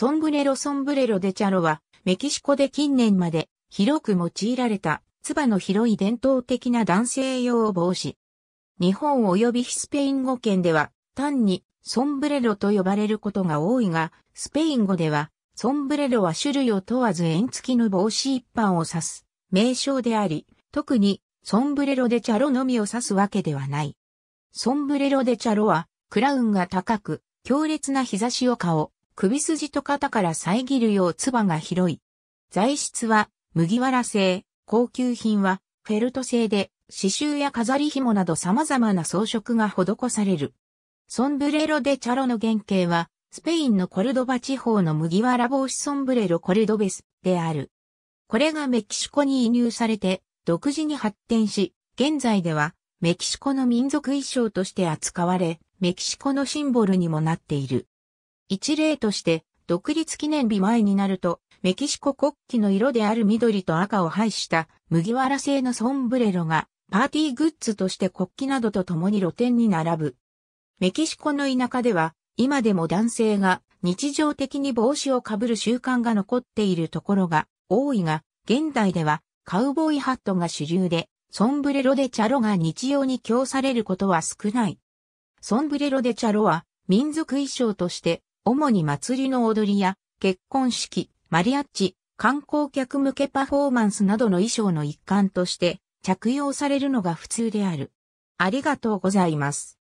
ソンブレロソンブレロデチャロは、メキシコで近年まで広く用いられた、ツバの広い伝統的な男性用帽子。日本及びスペイン語圏では、単にソンブレロと呼ばれることが多いが、スペイン語では、ソンブレロは種類を問わず縁付きの帽子一般を指す名称であり、特にソンブレロでチャロのみを指すわけではない。ソンブレロでチャロは、クラウンが高く、強烈な日差しを顔、首筋と肩から遮るよう唾が広い。材質は麦わら製、高級品はフェルト製で、刺繍や飾り紐など様々な装飾が施される。ソンブレロデチャロの原型は、スペインのコルドバ地方の麦わら帽子ソンブレロコルドベスである。これがメキシコに移入されて、独自に発展し、現在ではメキシコの民族衣装として扱われ、メキシコのシンボルにもなっている。一例として、独立記念日前になると、メキシコ国旗の色である緑と赤を配した麦わら製のソンブレロが、パーティーグッズとして国旗などと共に露店に並ぶ。メキシコの田舎では、今でも男性が日常的に帽子をかぶる習慣が残っているところが多いが、現代ではカウボーイハットが主流で、ソンブレロでチャロが日用に供されることは少ない。ソンブレロでチャロは民族衣装として主に祭りの踊りや、結婚式、マリアッチ、観光客向けパフォーマンスなどの衣装の一環として着用されるのが普通である。ありがとうございます。